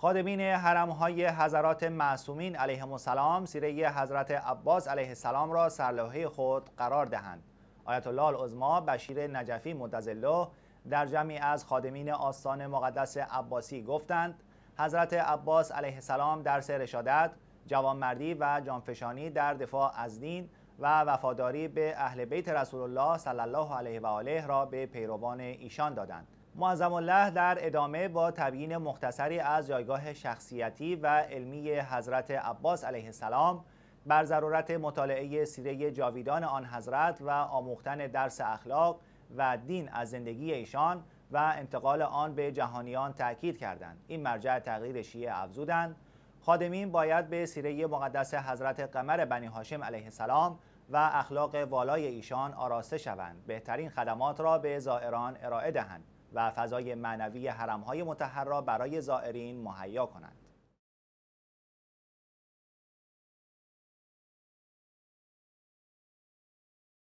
خادمین حرم های حضرات معصومین علیهم السلام سیره حضرت عباس علیه السلام را سرلوحه خود قرار دهند آیت الله العظما بشیر نجفی مدزله در جمعی از خادمین آستان مقدس عباسی گفتند حضرت عباس علیه السلام درس رشادت جوانمردی و جانفشانی در دفاع از دین و وفاداری به اهل بیت رسول الله صلی الله علیه و آله را به پیروان ایشان دادند معظم الله در ادامه با تبیین مختصری از جایگاه شخصیتی و علمی حضرت عباس علیه السلام بر ضرورت مطالعه سیره جاویدان آن حضرت و آموختن درس اخلاق و دین از زندگی ایشان و انتقال آن به جهانیان تاکید کردند این مرجع تغییر شیعه افزودند خادمین باید به سیره مقدس حضرت قمر بنی هاشم علیه السلام و اخلاق والای ایشان آراسته شوند بهترین خدمات را به زائران ارائه دهند و فضای معنوی حرمهای را برای زائرین مهیا کنند